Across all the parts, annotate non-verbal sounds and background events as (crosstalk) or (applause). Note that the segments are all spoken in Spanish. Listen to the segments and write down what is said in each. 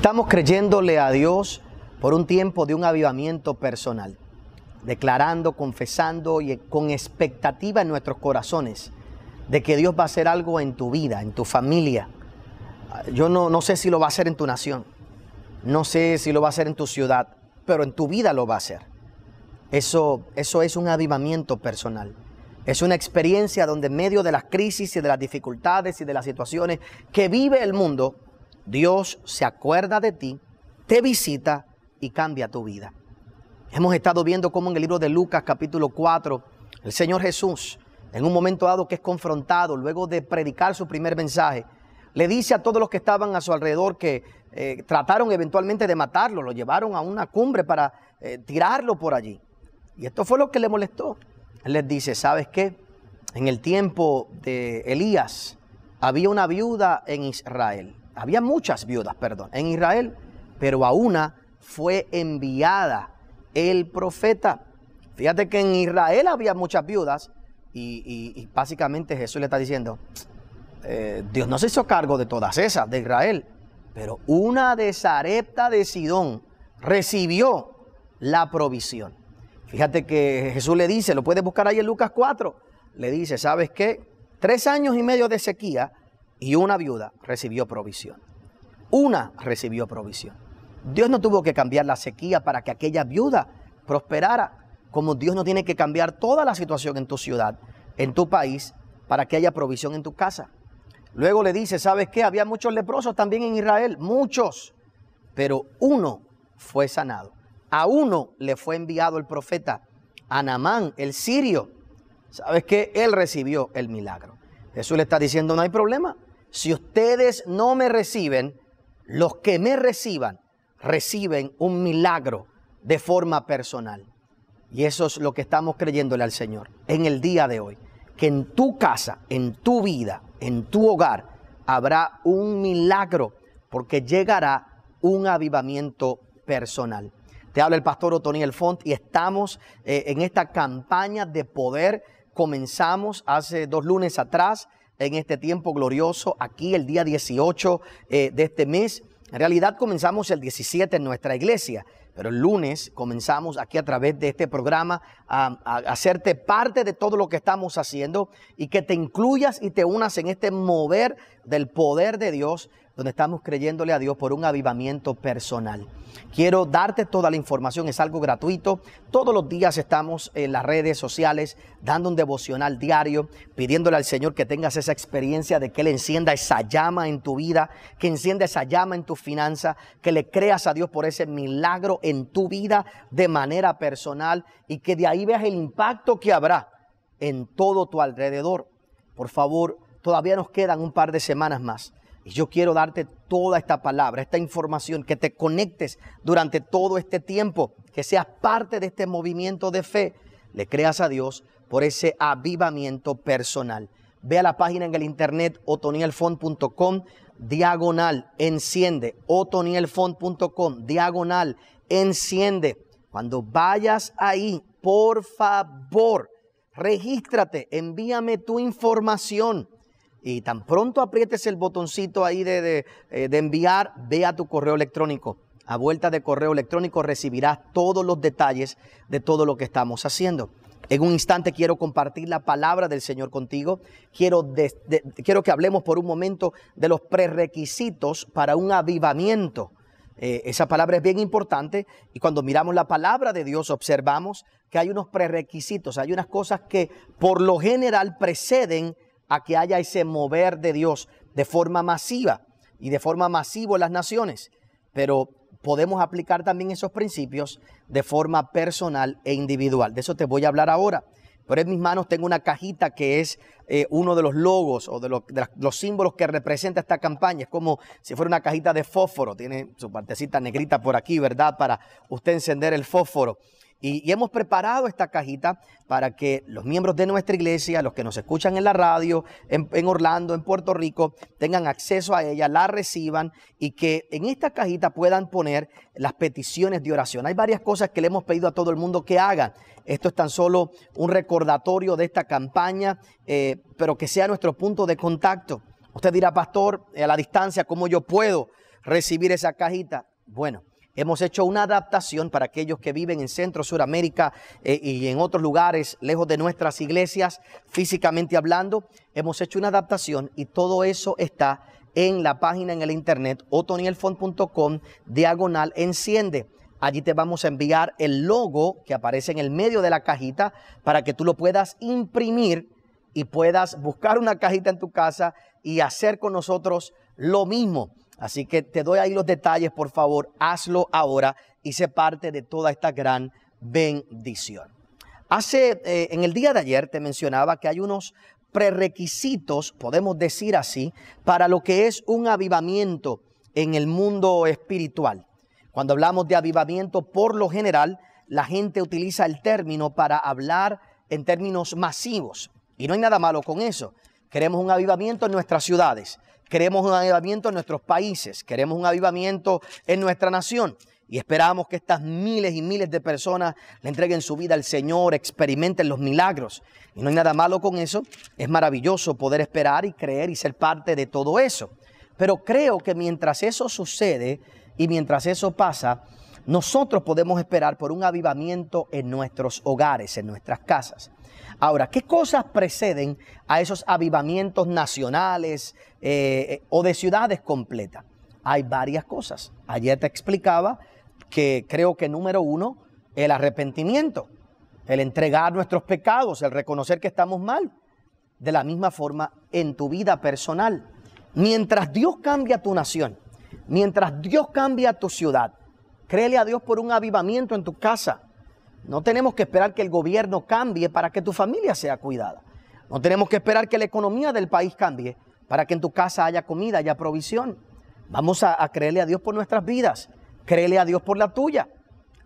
Estamos creyéndole a Dios por un tiempo de un avivamiento personal, declarando, confesando y con expectativa en nuestros corazones de que Dios va a hacer algo en tu vida, en tu familia. Yo no, no sé si lo va a hacer en tu nación, no sé si lo va a hacer en tu ciudad, pero en tu vida lo va a hacer. Eso, eso es un avivamiento personal. Es una experiencia donde en medio de las crisis y de las dificultades y de las situaciones que vive el mundo, Dios se acuerda de ti, te visita y cambia tu vida. Hemos estado viendo cómo en el libro de Lucas capítulo 4, el Señor Jesús, en un momento dado que es confrontado, luego de predicar su primer mensaje, le dice a todos los que estaban a su alrededor que eh, trataron eventualmente de matarlo, lo llevaron a una cumbre para eh, tirarlo por allí. Y esto fue lo que le molestó. Él les dice, ¿sabes qué? En el tiempo de Elías había una viuda en Israel había muchas viudas, perdón, en Israel, pero a una fue enviada el profeta. Fíjate que en Israel había muchas viudas y, básicamente Jesús le está diciendo, eh, Dios no se hizo cargo de todas esas de Israel, pero una de Zarepta de Sidón recibió la provisión. Fíjate que Jesús le dice, lo puedes buscar ahí en Lucas 4, le dice, ¿sabes qué? Tres años y medio de sequía y una viuda recibió provisión. Una recibió provisión. Dios no tuvo que cambiar la sequía para que aquella viuda prosperara, como Dios no tiene que cambiar toda la situación en tu ciudad, en tu país, para que haya provisión en tu casa. Luego le dice, ¿sabes qué? Había muchos leprosos también en Israel, muchos, pero uno fue sanado. A uno le fue enviado el profeta Anamán, el sirio. ¿Sabes qué? Él recibió el milagro. Jesús le está diciendo, no hay problema, si ustedes no me reciben, los que me reciban reciben un milagro de forma personal. Y eso es lo que estamos creyéndole al Señor en el día de hoy. Que en tu casa, en tu vida, en tu hogar, habrá un milagro porque llegará un avivamiento personal. Te habla el pastor Otoniel Font y estamos eh, en esta campaña de poder. Comenzamos hace dos lunes atrás en este tiempo glorioso, aquí el día 18 eh, de este mes. En realidad comenzamos el 17 en nuestra iglesia, pero el lunes comenzamos aquí a través de este programa a, hacerte parte de todo lo que estamos haciendo y que te incluyas y te unas en este mover del poder de Dios donde estamos creyéndole a Dios por un avivamiento personal. Quiero darte toda la información, es algo gratuito. Todos los días estamos en las redes sociales dando un devocional diario, pidiéndole al Señor que tengas esa experiencia de que Él encienda esa llama en tu vida, que encienda esa llama en tu finanza, que le creas a Dios por ese milagro en tu vida de manera personal y que de ahí veas el impacto que habrá en todo tu alrededor. Por favor, todavía nos quedan un par de semanas más yo quiero darte toda esta palabra, esta información, que te conectes durante todo este tiempo, que seas parte de este movimiento de fe. Le creas a Dios por ese avivamiento personal. Ve a la página en el internet otonielfont.com, diagonal, enciende, otonielfont.com, diagonal, enciende. Cuando vayas ahí, por favor, regístrate, envíame tu información y tan pronto aprietes el botoncito ahí eh, de, enviar, ve a tu correo electrónico. A vuelta de correo electrónico recibirás todos los detalles de todo lo que estamos haciendo. En un instante quiero compartir la palabra del Señor contigo. Quiero, quiero que hablemos por un momento de los prerequisitos para un avivamiento. Eh, esa palabra es bien importante y cuando miramos la palabra de Dios observamos que hay unos prerequisitos, hay unas cosas que por lo general preceden a que haya ese mover de Dios de forma masiva y de forma masiva en las naciones, pero podemos aplicar también esos principios de forma personal e individual. De eso te voy a hablar ahora. Pero en mis manos tengo una cajita que es eh, uno de los logos o de, los símbolos que representa esta campaña. Es como si fuera una cajita de fósforo. Tiene su partecita negrita por aquí, ¿verdad? Para usted encender el fósforo. Y, hemos preparado esta cajita para que los miembros de nuestra iglesia, los que nos escuchan en la radio, en, Orlando, en Puerto Rico, tengan acceso a ella, la reciban y que en esta cajita puedan poner las peticiones de oración. Hay varias cosas que le hemos pedido a todo el mundo que haga. Esto es tan solo un recordatorio de esta campaña, eh, pero que sea nuestro punto de contacto. Usted dirá, pastor, eh, a la distancia, ¿cómo yo puedo recibir esa cajita? Bueno, Hemos hecho una adaptación para aquellos que viven en Centro, Suramérica eh, y en otros lugares lejos de nuestras iglesias, físicamente hablando. Hemos hecho una adaptación y todo eso está en la página en el internet otonielfond.com diagonal enciende. Allí te vamos a enviar el logo que aparece en el medio de la cajita para que tú lo puedas imprimir y puedas buscar una cajita en tu casa y hacer con nosotros lo mismo. Así que te doy ahí los detalles, por favor, hazlo ahora y sé parte de toda esta gran bendición. Hace, eh, en el día de ayer te mencionaba que hay unos prerequisitos, podemos decir así, para lo que es un avivamiento en el mundo espiritual. Cuando hablamos de avivamiento, por lo general, la gente utiliza el término para hablar en términos masivos. Y no hay nada malo con eso. Queremos un avivamiento en nuestras ciudades. Queremos un avivamiento en nuestros países, queremos un avivamiento en nuestra nación. Y esperamos que estas miles y miles de personas le entreguen su vida al Señor, experimenten los milagros. Y no hay nada malo con eso. Es maravilloso poder esperar y creer y ser parte de todo eso. Pero creo que mientras eso sucede y mientras eso pasa, nosotros podemos esperar por un avivamiento en nuestros hogares, en nuestras casas. Ahora, ¿qué cosas preceden a esos avivamientos nacionales eh, eh, o de ciudades completas? Hay varias cosas. Ayer te explicaba que creo que número uno, el arrepentimiento, el entregar nuestros pecados, el reconocer que estamos mal. De la misma forma, en tu vida personal, mientras Dios cambia tu nación, mientras Dios cambia tu ciudad, créele a Dios por un avivamiento en tu casa, no tenemos que esperar que el gobierno cambie para que tu familia sea cuidada. No tenemos que esperar que la economía del país cambie para que en tu casa haya comida, haya provisión. Vamos a, creerle a Dios por nuestras vidas, créele a Dios por la tuya.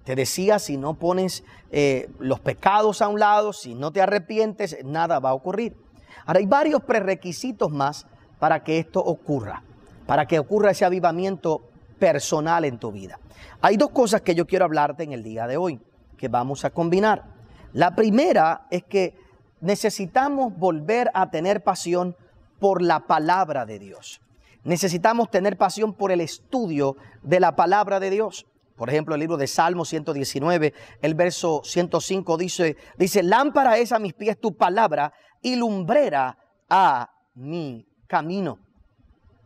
Te decía, si no pones eh, los pecados a un lado, si no te arrepientes, nada va a ocurrir. Ahora hay varios prerequisitos más para que esto ocurra, para que ocurra ese avivamiento personal en tu vida. Hay dos cosas que yo quiero hablarte en el día de hoy vamos a combinar. La primera es que necesitamos volver a tener pasión por la palabra de Dios. Necesitamos tener pasión por el estudio de la palabra de Dios. Por ejemplo, el libro de Salmo 119, el verso 105 dice, dice, lámpara es a mis pies tu palabra y lumbrera a mi camino.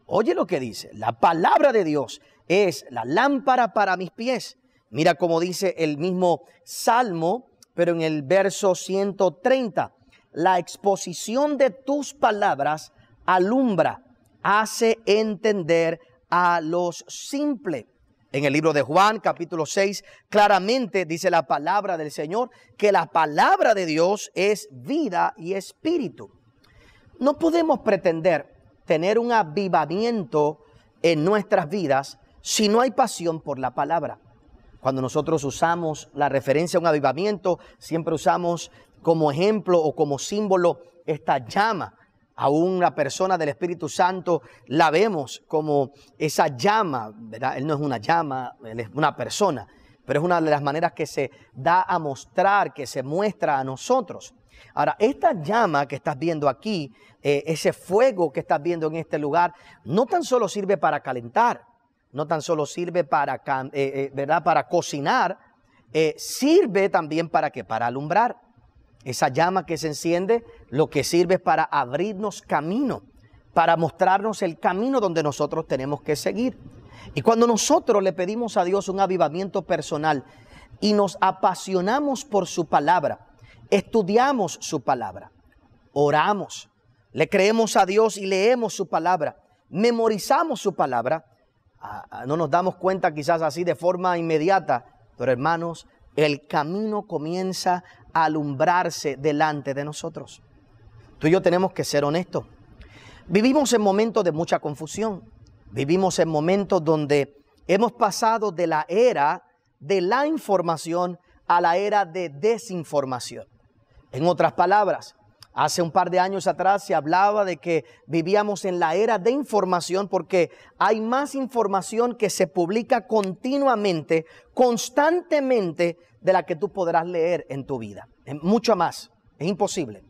Oye lo que dice, la palabra de Dios es la lámpara para mis pies Mira cómo dice el mismo Salmo, pero en el verso 130. La exposición de tus palabras alumbra, hace entender a los simples. En el libro de Juan, capítulo 6, claramente dice la palabra del Señor que la palabra de Dios es vida y espíritu. No podemos pretender tener un avivamiento en nuestras vidas si no hay pasión por la palabra. Cuando nosotros usamos la referencia a un avivamiento, siempre usamos como ejemplo o como símbolo esta llama. A una persona del Espíritu Santo la vemos como esa llama, ¿verdad? Él no es una llama, él es una persona, pero es una de las maneras que se da a mostrar, que se muestra a nosotros. Ahora, esta llama que estás viendo aquí, eh, ese fuego que estás viendo en este lugar, no tan solo sirve para calentar, no tan solo sirve para, eh, eh, ¿verdad? para cocinar, eh, sirve también para que para alumbrar. Esa llama que se enciende, lo que sirve es para abrirnos camino, para mostrarnos el camino donde nosotros tenemos que seguir. Y cuando nosotros le pedimos a Dios un avivamiento personal y nos apasionamos por su palabra, estudiamos su palabra, oramos, le creemos a Dios y leemos su palabra, memorizamos su palabra, no nos damos cuenta quizás así de forma inmediata, pero hermanos, el camino comienza a alumbrarse delante de nosotros. Tú y yo tenemos que ser honestos. Vivimos en momentos de mucha confusión. Vivimos en momentos donde hemos pasado de la era de la información a la era de desinformación. En otras palabras, Hace un par de años atrás se hablaba de que vivíamos en la era de información porque hay más información que se publica continuamente, constantemente, de la que tú podrás leer en tu vida. Mucha más. Es imposible.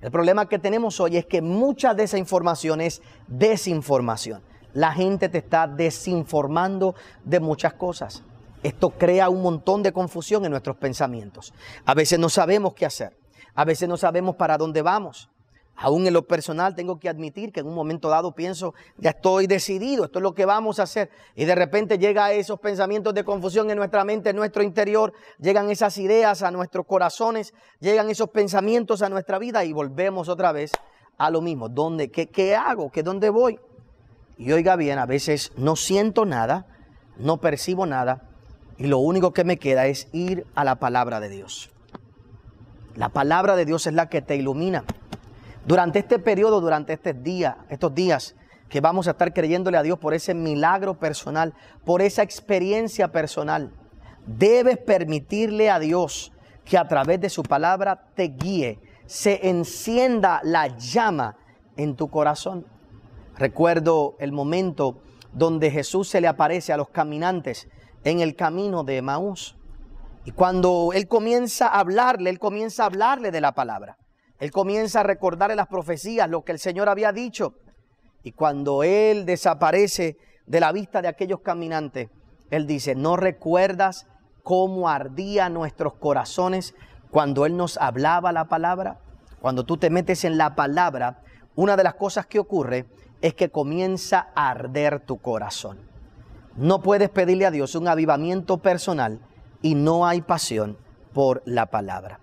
El problema que tenemos hoy es que mucha de esa información es desinformación. La gente te está desinformando de muchas cosas. Esto crea un montón de confusión en nuestros pensamientos. A veces no sabemos qué hacer. A veces no sabemos para dónde vamos. Aún en lo personal tengo que admitir que en un momento dado pienso, ya estoy decidido, esto es lo que vamos a hacer. Y de repente llegan esos pensamientos de confusión en nuestra mente, en nuestro interior, llegan esas ideas a nuestros corazones, llegan esos pensamientos a nuestra vida y volvemos otra vez a lo mismo. ¿Dónde, qué, qué hago? ¿Qué, ¿Dónde voy? Y oiga bien, a veces no siento nada, no percibo nada y lo único que me queda es ir a la palabra de Dios. La palabra de Dios es la que te ilumina. Durante este periodo, durante este día, estos días que vamos a estar creyéndole a Dios por ese milagro personal, por esa experiencia personal, debes permitirle a Dios que a través de su palabra te guíe, se encienda la llama en tu corazón. Recuerdo el momento donde Jesús se le aparece a los caminantes en el camino de Emaús. Y cuando él comienza a hablarle, él comienza a hablarle de la palabra. Él comienza a recordarle las profecías, lo que el Señor había dicho. Y cuando él desaparece de la vista de aquellos caminantes, él dice, ¿no recuerdas cómo ardían nuestros corazones cuando él nos hablaba la palabra? Cuando tú te metes en la palabra, una de las cosas que ocurre es que comienza a arder tu corazón. No puedes pedirle a Dios un avivamiento personal y no hay pasión por la palabra.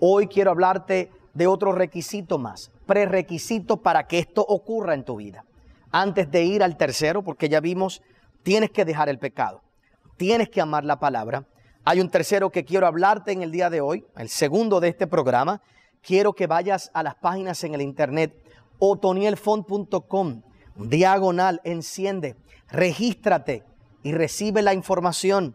Hoy quiero hablarte de otro requisito más, prerequisito para que esto ocurra en tu vida. Antes de ir al tercero, porque ya vimos, tienes que dejar el pecado, tienes que amar la palabra. Hay un tercero que quiero hablarte en el día de hoy, el segundo de este programa. Quiero que vayas a las páginas en el internet otonielfont.com, diagonal, enciende, regístrate y recibe la información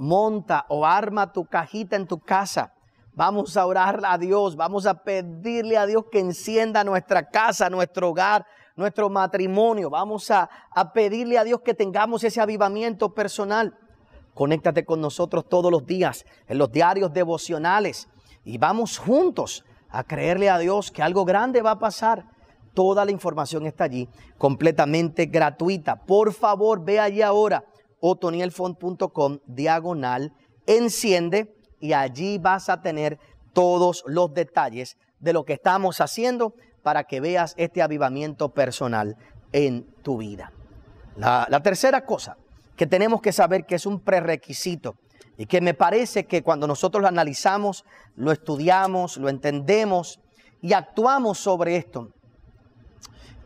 monta o arma tu cajita en tu casa. Vamos a orar a Dios, vamos a pedirle a Dios que encienda nuestra casa, nuestro hogar, nuestro matrimonio. Vamos a, a, pedirle a Dios que tengamos ese avivamiento personal. Conéctate con nosotros todos los días en los diarios devocionales y vamos juntos a creerle a Dios que algo grande va a pasar. Toda la información está allí, completamente gratuita. Por favor, ve allí ahora otonielfont.com diagonal enciende y allí vas a tener todos los detalles de lo que estamos haciendo para que veas este avivamiento personal en tu vida. La, tercera cosa que tenemos que saber que es un prerequisito y que me parece que cuando nosotros lo analizamos, lo estudiamos, lo entendemos y actuamos sobre esto,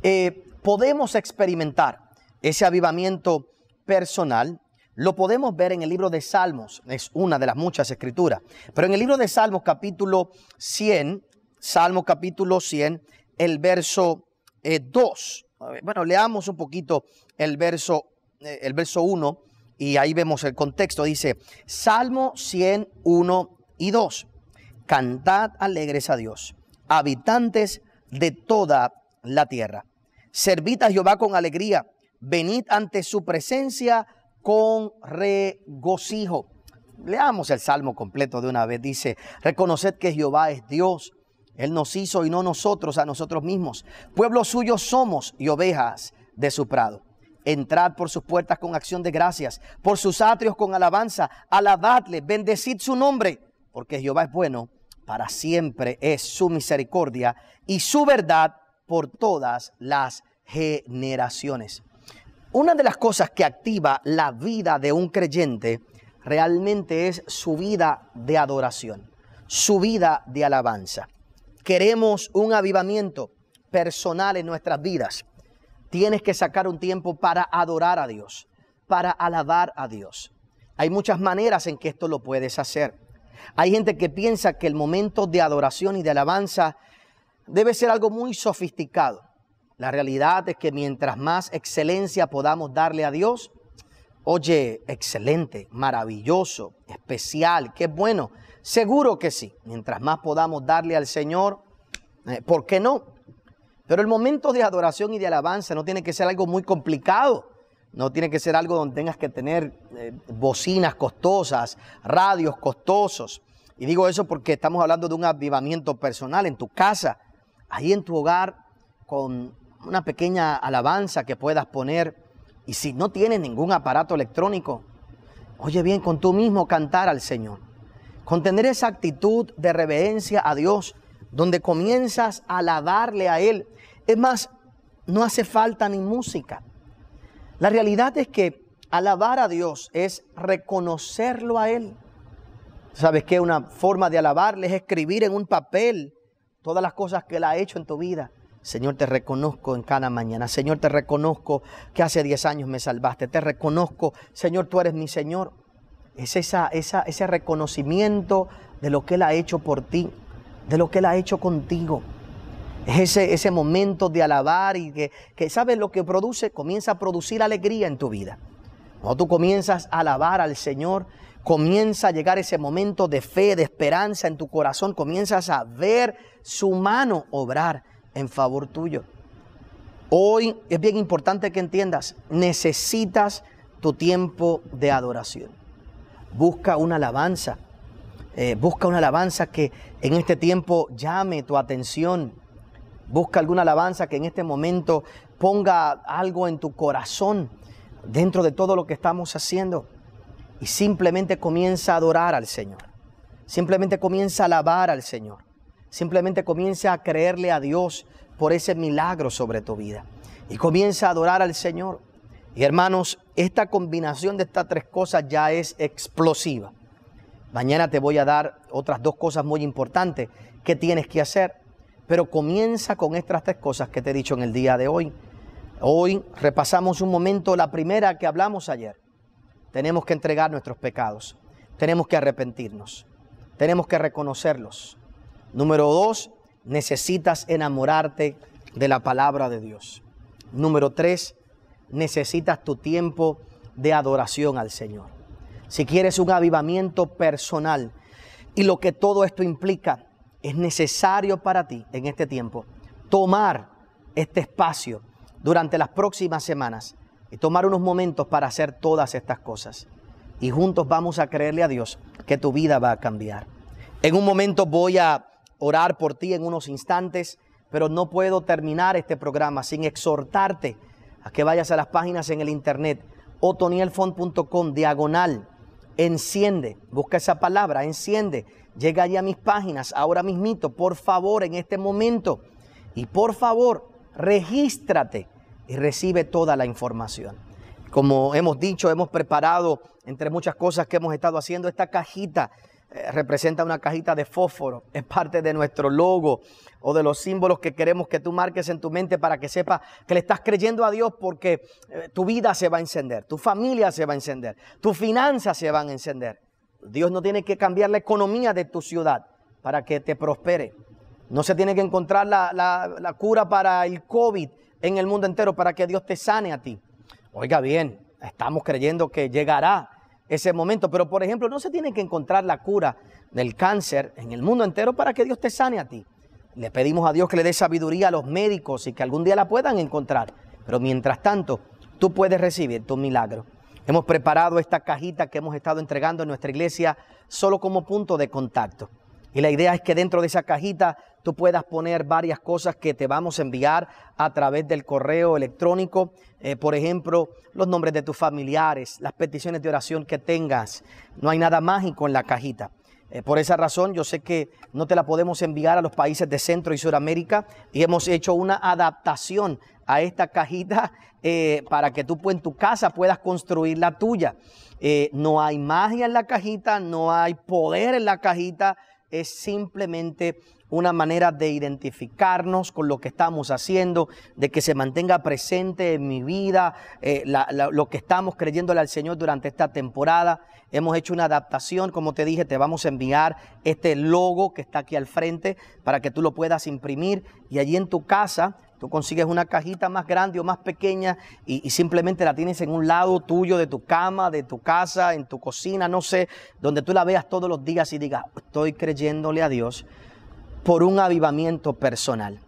eh, podemos experimentar ese avivamiento personal personal lo podemos ver en el libro de Salmos, es una de las muchas escrituras, pero en el libro de Salmos capítulo 100, salmo capítulo 100, el verso 2. Eh, bueno, leamos un poquito el verso, eh, el verso 1 y ahí vemos el contexto. Dice, Salmo 1 y 2. Cantad alegres a Dios, habitantes de toda la tierra. Servid a Jehová con alegría venid ante su presencia con regocijo. Leamos el salmo completo de una vez. Dice, reconoced que Jehová es Dios. Él nos hizo y no nosotros a nosotros mismos. Pueblo suyo somos y ovejas de su prado. Entrad por sus puertas con acción de gracias, por sus atrios con alabanza. Alabadle, bendecid su nombre, porque Jehová es bueno. Para siempre es su misericordia y su verdad por todas las generaciones. Una de las cosas que activa la vida de un creyente realmente es su vida de adoración, su vida de alabanza. Queremos un avivamiento personal en nuestras vidas. Tienes que sacar un tiempo para adorar a Dios, para alabar a Dios. Hay muchas maneras en que esto lo puedes hacer. Hay gente que piensa que el momento de adoración y de alabanza debe ser algo muy sofisticado. La realidad es que mientras más excelencia podamos darle a Dios, oye, excelente, maravilloso, especial, qué bueno, seguro que sí. Mientras más podamos darle al Señor, eh, ¿por qué no? Pero el momento de adoración y de alabanza no tiene que ser algo muy complicado. No tiene que ser algo donde tengas que tener eh, bocinas costosas, radios costosos. Y digo eso porque estamos hablando de un avivamiento personal en tu casa, ahí en tu hogar, con una pequeña alabanza que puedas poner. Y si no tienes ningún aparato electrónico, oye bien, con tú mismo cantar al Señor. Con tener esa actitud de reverencia a Dios, donde comienzas a alabarle a Él. Es más, no hace falta ni música. La realidad es que alabar a Dios es reconocerlo a Él. ¿Sabes qué? Una forma de alabarle es escribir en un papel todas las cosas que Él ha hecho en tu vida Señor, te reconozco en cada mañana. Señor, te reconozco que hace 10 años me salvaste. Te reconozco, Señor, tú eres mi Señor. Es esa, ese reconocimiento de lo que Él ha hecho por ti, de lo que Él ha hecho contigo. Es ese, ese momento de alabar y que, que, ¿sabes lo que produce? Comienza a producir alegría en tu vida. Cuando tú comienzas a alabar al Señor, comienza a llegar ese momento de fe, de esperanza en tu corazón, comienzas a ver su mano obrar en favor tuyo. Hoy es bien importante que entiendas, necesitas tu tiempo de adoración. Busca una alabanza, eh, busca una alabanza que en este tiempo llame tu atención. Busca alguna alabanza que en este momento ponga algo en tu corazón dentro de todo lo que estamos haciendo. Y simplemente comienza a adorar al Señor. Simplemente comienza a alabar al Señor. Simplemente comienza a creerle a Dios por ese milagro sobre tu vida. Y comienza a adorar al Señor. Y hermanos, esta combinación de estas tres cosas ya es explosiva. Mañana te voy a dar otras dos cosas muy importantes que tienes que hacer. Pero comienza con estas tres cosas que te he dicho en el día de hoy. Hoy repasamos un momento la primera que hablamos ayer. Tenemos que entregar nuestros pecados. Tenemos que arrepentirnos. Tenemos que reconocerlos. Número dos, necesitas enamorarte de la palabra de Dios. Número tres, necesitas tu tiempo de adoración al Señor. Si quieres un avivamiento personal y lo que todo esto implica, es necesario para ti en este tiempo tomar este espacio durante las próximas semanas y tomar unos momentos para hacer todas estas cosas. Y juntos vamos a creerle a Dios que tu vida va a cambiar. En un momento voy a orar por ti en unos instantes, pero no puedo terminar este programa sin exhortarte a que vayas a las páginas en el internet otonielfond.com, diagonal enciende, busca esa palabra, enciende, llega allí a mis páginas ahora mismito, por favor, en este momento, y por favor, regístrate y recibe toda la información. Como hemos dicho, hemos preparado, entre muchas cosas que hemos estado haciendo, esta cajita eh, representa una cajita de fósforo, (laughs) es parte de nuestro logo o de los símbolos que queremos que tú marques en tu mente para que sepas que le estás creyendo a Dios porque eh, tu vida se va a encender, tu familia se va a encender, tus finanzas se van a encender. Dios no tiene que cambiar la economía de tu ciudad para que te prospere. No se tiene que encontrar la, la cura para el COVID en el mundo entero para que Dios te sane a ti. Oiga bien, estamos creyendo que llegará ese momento. Pero, por ejemplo, no se tiene que encontrar la cura del cáncer en el mundo entero para que Dios te sane a ti. Le pedimos a Dios que le dé sabiduría a los médicos y que algún día la puedan encontrar. Pero mientras tanto, tú puedes recibir tu milagro. Hemos preparado esta cajita que hemos estado entregando en nuestra iglesia solo como punto de contacto. Y la idea es que dentro de esa cajita tú puedas poner varias cosas que te vamos a enviar a través del correo electrónico. Eh, por ejemplo, los nombres de tus familiares, las peticiones de oración que tengas. No hay nada mágico en la cajita. Eh, por esa razón, yo sé que no te la podemos enviar a los países de Centro y Suramérica. y hemos hecho una adaptación a esta cajita eh, para que tú en tu casa puedas construir la tuya. no hay magia en la cajita, no hay poder en la cajita, es simplemente una manera de identificarnos con lo que estamos haciendo, de que se mantenga presente en mi vida eh, lo que estamos creyéndole al Señor durante esta temporada. Hemos hecho una adaptación, como te dije, te vamos a enviar este logo que está aquí al frente para que tú lo puedas imprimir y allí en tu casa Tú consigues una cajita más grande o más pequeña y, y, simplemente la tienes en un lado tuyo de tu cama, de tu casa, en tu cocina, no sé, donde tú la veas todos los días y digas, estoy creyéndole a Dios por un avivamiento personal.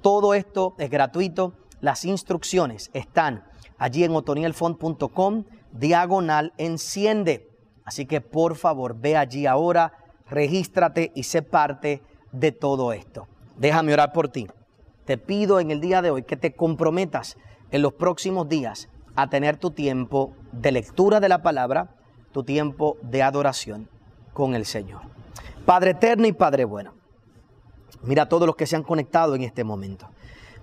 Todo esto es gratuito. Las instrucciones están allí en otonielfont.com, diagonal enciende. Así que por favor, ve allí ahora, regístrate y sé parte de todo esto. Déjame orar por ti te pido en el día de hoy que te comprometas en los próximos días a tener tu tiempo de lectura de la palabra, tu tiempo de adoración con el Señor. Padre eterno y Padre bueno, mira a todos los que se han conectado en este momento.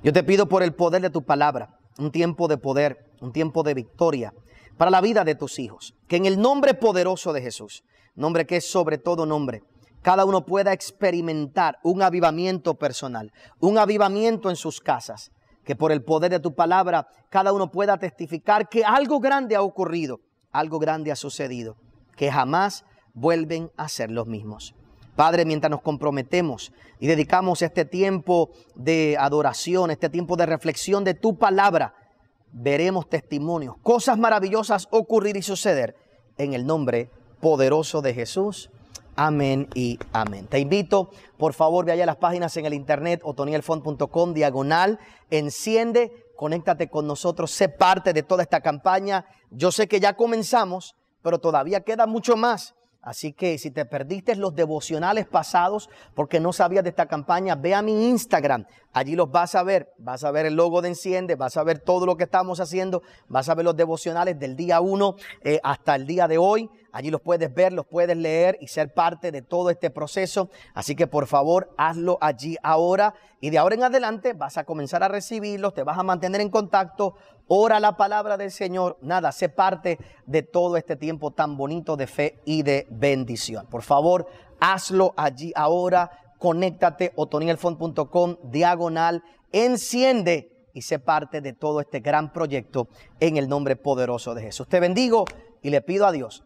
Yo te pido por el poder de tu palabra, un tiempo de poder, un tiempo de victoria para la vida de tus hijos, que en el nombre poderoso de Jesús, nombre que es sobre todo nombre, cada uno pueda experimentar un avivamiento personal, un avivamiento en sus casas, que por el poder de tu palabra cada uno pueda testificar que algo grande ha ocurrido, algo grande ha sucedido, que jamás vuelven a ser los mismos. Padre, mientras nos comprometemos y dedicamos este tiempo de adoración, este tiempo de reflexión de tu palabra, veremos testimonios, cosas maravillosas ocurrir y suceder en el nombre poderoso de Jesús. Amén y amén. Te invito, por favor, ve allá las páginas en el internet, otonielfont.com, diagonal, enciende, conéctate con nosotros, sé parte de toda esta campaña. Yo sé que ya comenzamos, pero todavía queda mucho más. Así que si te perdiste los devocionales pasados porque no sabías de esta campaña, ve a mi Instagram. Allí los vas a ver. Vas a ver el logo de Enciende, vas a ver todo lo que estamos haciendo, vas a ver los devocionales del día 1 eh, hasta el día de hoy. Allí los puedes ver, los puedes leer y ser parte de todo este proceso. Así que por favor, hazlo allí ahora. Y de ahora en adelante vas a comenzar a recibirlos, te vas a mantener en contacto. Ora la palabra del Señor. Nada, sé parte de todo este tiempo tan bonito de fe y de bendición. Por favor, hazlo allí ahora. Conéctate otonielfont.com, diagonal, enciende y sé parte de todo este gran proyecto en el nombre poderoso de Jesús. Te bendigo y le pido a Dios